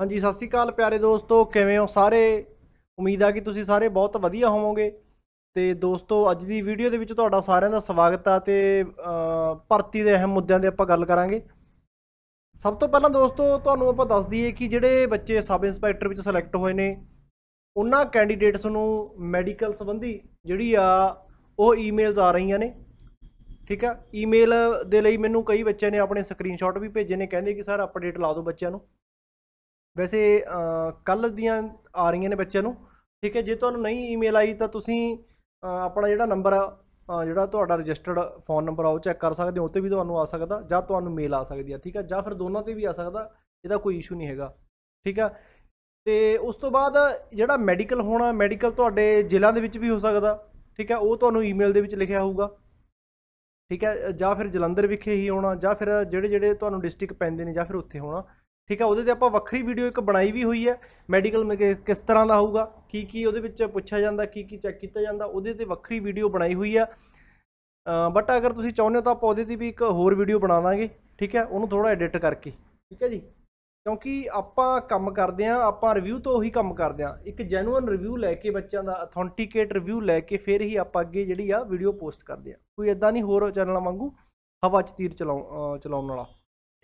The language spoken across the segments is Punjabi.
ਹਾਂਜੀ ਸਤਿ ਸ਼੍ਰੀ ਅਕਾਲ ਪਿਆਰੇ ਦੋਸਤੋ ਕਿਵੇਂ ਹੋ ਸਾਰੇ ਉਮੀਦ ਆ ਕਿ ਤੁਸੀਂ ਸਾਰੇ ਬਹੁਤ ਵਧੀਆ ਹੋਵੋਗੇ ਤੇ ਦੋਸਤੋ ਅੱਜ ਦੀ ਵੀਡੀਓ ਦੇ ਵਿੱਚ ਤੁਹਾਡਾ ਸਾਰਿਆਂ ਦਾ ਸਵਾਗਤ ਆ ਤੇ ਭਰਤੀ ਦੇ ਅਹਿਮ ਮੁੱਦਿਆਂ ਦੇ ਆਪਾਂ ਗੱਲ ਕਰਾਂਗੇ ਸਭ ਤੋਂ ਪਹਿਲਾਂ ਦੋਸਤੋ ਤੁਹਾਨੂੰ ਆਪਾਂ ਦੱਸ ਦਈਏ ਕਿ ਜਿਹੜੇ ਬੱਚੇ ਸਬ ਇੰਸਪੈਕਟਰ ਵਿੱਚ ਸਿਲੈਕਟ ਹੋਏ ਨੇ ਉਹਨਾਂ ਕੈਂਡੀਡੇਟਸ ਨੂੰ ਮੈਡੀਕਲ ਸੰਬੰਧੀ ਜਿਹੜੀ ਆ ਉਹ ਈਮੇਲਸ ਆ ਰਹੀਆਂ ਨੇ ਠੀਕ ਆ ਈਮੇਲ ਦੇ ਲਈ ਮੈਨੂੰ ਕਈ ਬੱਚਿਆਂ ਨੇ ਆਪਣੇ ਸਕਰੀਨਸ਼ਾਟ ਵੀ ਭੇਜੇ ਨੇ ਕਹਿੰਦੇ ਕਿ ਸਰ ਅਪਡੇਟ ਲਾ ਦਿਓ ਬੱਚਿਆਂ ਨੂੰ ਵੈਸੇ ਕੱਲ ਦੀਆਂ ਆ ਰਹੀਆਂ ਨੇ ਬੱਚਿਆਂ ਨੂੰ ਠੀਕ ਹੈ ਜੇ ਤੁਹਾਨੂੰ ਨਹੀਂ ਈਮੇਲ ਆਈ ਤਾਂ ਤੁਸੀਂ ਆਪਣਾ ਜਿਹੜਾ ਨੰਬਰ ਆ ਜਿਹੜਾ ਤੁਹਾਡਾ ਰਜਿਸਟਰਡ ਫੋਨ ਨੰਬਰ ਆ ਉਹ ਚੈੱਕ ਕਰ ਸਕਦੇ ਹੋ ਉੱਤੇ ਵੀ ਤੁਹਾਨੂੰ ਆ ਸਕਦਾ ਜਾਂ ਤੁਹਾਨੂੰ ਮੇਲ ਆ ਸਕਦੀ ਆ ਠੀਕ ਹੈ ਜਾਂ ਫਿਰ ਦੋਨਾਂ ਤੇ ਵੀ ਆ ਸਕਦਾ ਇਹਦਾ ਕੋਈ ਇਸ਼ੂ ਨਹੀਂ ਹੈਗਾ ਠੀਕ ਹੈ ਤੇ ਉਸ ਤੋਂ ਬਾਅਦ ਜਿਹੜਾ ਮੈਡੀਕਲ ਹੋਣਾ ਮੈਡੀਕਲ ਤੁਹਾਡੇ ਜ਼ਿਲ੍ਹਾ ਦੇ ਵਿੱਚ ਵੀ ਹੋ ਸਕਦਾ ਠੀਕ ਹੈ ਉਹ ਤੁਹਾਨੂੰ ਈਮੇਲ ਦੇ ਵਿੱਚ ਲਿਖਿਆ ਹੋਊਗਾ ਠੀਕ ਹੈ ਜਾਂ ਫਿਰ ਜਲੰਧਰ ਵਿਖੇ ਹੀ ਹੋਣਾ ਜਾਂ ਫਿਰ ਜਿਹੜੇ ਜਿਹੜੇ ਤੁਹਾਨੂੰ ਡਿਸਟ੍ਰਿਕਟ ਪੈਂਦੇ ਨੇ ਜਾਂ ਫਿਰ ਉੱਥੇ ਹੋਣਾ ਠੀਕ ਹੈ ਉਹਦੇ ਤੇ ਆਪਾਂ ਵੱਖਰੀ ਵੀਡੀਓ ਇੱਕ ਬਣਾਈ ਵੀ ਹੋਈ ਹੈ ਮੈਡੀਕਲ ਕਿਸ ਤਰ੍ਹਾਂ ਦਾ ਹੋਊਗਾ ਕੀ ਕੀ ਉਹਦੇ ਵਿੱਚ ਪੁੱਛਿਆ ਜਾਂਦਾ ਕੀ ਕੀ ਚੈੱਕ ਕੀਤਾ ਜਾਂਦਾ ਉਹਦੇ ਤੇ ਵੱਖਰੀ ਵੀਡੀਓ ਬਣਾਈ ਹੋਈ ਆ ਬਟ ਅਗਰ ਤੁਸੀਂ ਚਾਹੁੰਦੇ ਹੋ ਤਾਂ ਆਪਾਂ ਉਹਦੇ ਤੇ ਵੀ ਇੱਕ ਹੋਰ ਵੀਡੀਓ ਬਣਾ ਲਾਂਗੇ ਠੀਕ ਹੈ ਉਹਨੂੰ ਥੋੜਾ ਐਡਿਟ ਕਰਕੇ ਠੀਕ ਹੈ ਜੀ ਕਿਉਂਕਿ ਆਪਾਂ ਕੰਮ ਕਰਦੇ ਆ ਆਪਾਂ ਰਿਵਿਊ ਤੋਂ ਉਹੀ ਕੰਮ ਕਰਦੇ ਆ ਇੱਕ ਜੈਨੂਇਨ ਰਿਵਿਊ ਲੈ ਕੇ ਬੱਚਿਆਂ ਦਾ ਅਥੈਂਟੀਕੇਟ ਰਿਵਿਊ ਲੈ ਕੇ ਫਿਰ ਹੀ ਆਪਾਂ ਅੱਗੇ ਜਿਹੜੀ ਆ ਵੀਡੀਓ ਪੋਸਟ ਕਰਦੇ ਆ ਕੋਈ ਐਦਾਂ ਨਹੀਂ ਹੋਰ ਚੈਨਲਾਂ ਵਾਂਗੂ ਹਵਾ 'ਚ ਤੀਰ ਚਲਾਉਣ ਵਾਲਾ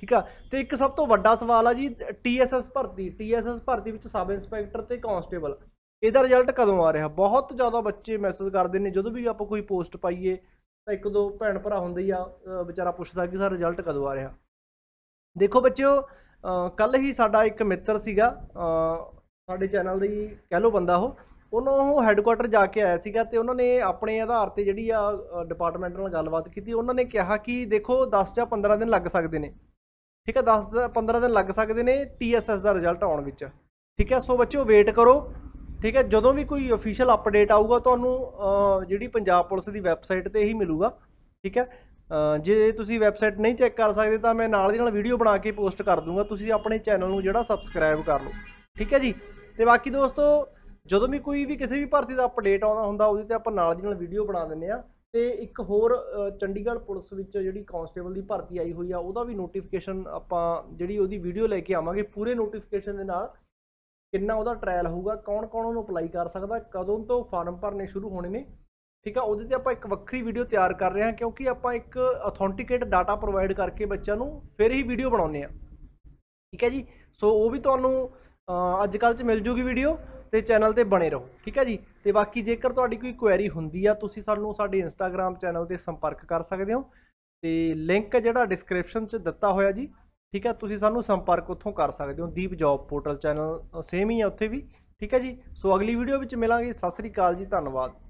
ਠੀਕ ਆ ਤੇ ਇੱਕ ਸਭ ਤੋਂ ਵੱਡਾ ਸਵਾਲ ਆ ਜੀ ਟੀਐਸਐਸ ਭਰਤੀ ਟੀਐਸਐਸ ਭਰਤੀ ਵਿੱਚ ਸਬ ਇੰਸਪੈਕਟਰ ਤੇ ਕਾਂਸਟੇਬਲ ਇਹਦਾ ਰਿਜ਼ਲਟ ਕਦੋਂ ਆ ਰਿਹਾ ਬਹੁਤ ਜ਼ਿਆਦਾ ਬੱਚੇ ਮੈਸੇਜ ਕਰਦੇ ਨੇ ਜਦੋਂ ਵੀ ਆਪਾਂ ਕੋਈ ਪੋਸਟ ਪਾਈਏ ਤਾਂ ਇੱਕ ਦੋ ਭੈਣ ਭਰਾ ਹੁੰਦੇ ਆ ਵਿਚਾਰਾ ਪੁੱਛਦਾ ਕਿ ਸਰ ਰਿਜ਼ਲਟ ਕਦੋਂ ਆ ਰਿਹਾ ਦੇਖੋ ਬੱਚਿਓ ਕੱਲ ਹੀ ਸਾਡਾ ਇੱਕ ਮਿੱਤਰ ਸੀਗਾ ਸਾਡੇ ਚੈਨਲ ਦੇ ਹੀ ਕਹਿ ਲੋ ਬੰਦਾ ਉਹ ਉਹਨਾਂ ਉਹ ਹੈੱਡਕੁਆਟਰ ਜਾ ਕੇ ਆਇਆ ਸੀਗਾ ਤੇ ਉਹਨਾਂ ਨੇ ਆਪਣੇ ਆਧਾਰ ਤੇ ਜਿਹੜੀ ਆ ਡਿਪਾਰਟਮੈਂਟ ਨਾਲ ਗੱਲਬਾਤ ਕੀਤੀ ਉਹਨਾਂ ਨੇ ਕਿਹਾ ਕਿ ਦੇਖੋ 10 ਜਾਂ 15 ਦਿਨ ਲੱਗ ਸਕਦੇ ਨੇ ਠੀਕ ਹੈ 10 15 ਦਿਨ ਲੱਗ ਸਕਦੇ ਨੇ ਟੀਐਸਐਸ ਦਾ ਰਿਜ਼ਲਟ ਆਉਣ ਵਿੱਚ ਠੀਕ ਹੈ ਸੋ ਬੱਚਿਓ ਵੇਟ ਕਰੋ ਠੀਕ ਹੈ ਜਦੋਂ ਵੀ ਕੋਈ ਅਫੀਸ਼ੀਅਲ ਅਪਡੇਟ ਆਊਗਾ ਤੁਹਾਨੂੰ ਜਿਹੜੀ ਪੰਜਾਬ ਪੁਲਿਸ ਦੀ ਵੈਬਸਾਈਟ ਤੇ ਹੀ ਮਿਲੂਗਾ ਠੀਕ ਹੈ ਜੇ ਤੁਸੀਂ ਵੈਬਸਾਈਟ ਨਹੀਂ ਚੈੱਕ ਕਰ ਸਕਦੇ ਤਾਂ ਮੈਂ ਨਾਲ ਦੀ ਨਾਲ ਵੀਡੀਓ ਬਣਾ ਕੇ ਪੋਸਟ ਕਰ ਦੂੰਗਾ ਤੁਸੀਂ ਆਪਣੇ ਚੈਨਲ ਨੂੰ ਜਿਹੜਾ ਸਬਸਕ੍ਰਾਈਬ ਕਰ ਲਓ ਠੀਕ ਹੈ ਜੀ ਤੇ ਬਾਕੀ ਦੋਸਤੋ ਜਦੋਂ ਵੀ ਕੋਈ ਵੀ ਕਿਸੇ ਵੀ ਭਰਤੀ ਦਾ ਅਪਡੇਟ ਆਉਂਦਾ ਹੁੰਦਾ ਉਹਦੇ ਤੇ ਆਪਾਂ ਨਾਲ ਦੀ ਨਾਲ ਵੀਡੀਓ ਬਣਾ ਦਿੰਨੇ ਆ ਤੇ ਇੱਕ ਹੋਰ ਚੰਡੀਗੜ੍ਹ ਪੁਲਿਸ ਵਿੱਚ ਜਿਹੜੀ ਕਾਂਸਟੇਬਲ ਦੀ ਭਰਤੀ ਆਈ ਹੋਈ ਆ ਉਹਦਾ ਵੀ ਨੋਟੀਫਿਕੇਸ਼ਨ ਆਪਾਂ ਜਿਹੜੀ ਉਹਦੀ ਵੀਡੀਓ ਲੈ ਕੇ ਆਵਾਂਗੇ ਪੂਰੇ ਨੋਟੀਫਿਕੇਸ਼ਨ ਦੇ ਨਾਲ ਕਿੰਨਾ ਉਹਦਾ ਟ੍ਰਾਇਲ ਹੋਊਗਾ ਕੌਣ ਕੌਣ ਉਹਨੂੰ ਅਪਲਾਈ ਕਰ ਸਕਦਾ ਕਦੋਂ ਤੋਂ ਫਾਰਮ ਭਰਨੇ ਸ਼ੁਰੂ ਹੋਣੇ ਨੇ ਠੀਕ ਆ ਉਹਦੇ ਤੇ ਆਪਾਂ ਇੱਕ ਵੱਖਰੀ ਵੀਡੀਓ ਤਿਆਰ ਕਰ ਰਹੇ ਹਾਂ ਕਿਉਂਕਿ ਆਪਾਂ ਇੱਕ ਅਥੈਂਟੀਕੇਟ ਡਾਟਾ ਪ੍ਰੋਵਾਈਡ ਕਰਕੇ ਬੱਚਿਆਂ ਨੂੰ ਫਿਰ ਹੀ ਵੀਡੀਓ ਬਣਾਉਨੇ ਆ ਠੀਕ ਹੈ ਜੀ ਸੋ ਉਹ ਵੀ ਤੁਹਾਨੂੰ ਅੱਜ ਕੱਲ੍ਹ ਚ ਮਿਲ ਜੂਗੀ ਵੀਡੀਓ ਤੇ ਚੈਨਲ ਤੇ ਬਣੇ ਰਹੋ ਠੀਕ ਹੈ ਜੀ ਤੇ ਬਾਕੀ ਜੇਕਰ ਤੁਹਾਡੀ ਕੋਈ ਕੁਐਰੀ ਹੁੰਦੀ ਆ ਤੁਸੀਂ ਸਾਨੂੰ ਸਾਡੇ ਇੰਸਟਾਗ੍ਰam ਚੈਨਲ ਤੇ ਸੰਪਰਕ ਕਰ ਸਕਦੇ ਹੋ ਤੇ ਲਿੰਕ ਜਿਹੜਾ ਡਿਸਕ੍ਰਿਪਸ਼ਨ 'ਚ ਦਿੱਤਾ ਹੋਇਆ ਜੀ ਠੀਕ ਹੈ ਤੁਸੀਂ ਸਾਨੂੰ ਸੰਪਰਕ ਉੱਥੋਂ ਕਰ ਸਕਦੇ ਹੋ Deep job portal channel same ਹੀ ਆ ਉੱਥੇ ਵੀ ਠੀਕ ਹੈ ਜੀ ਸੋ ਅਗਲੀ ਵੀਡੀਓ ਵਿੱਚ ਮਿਲਾਂਗੇ ਸਤਿ ਸ੍ਰੀ ਅਕਾਲ ਜੀ ਧੰਨਵਾਦ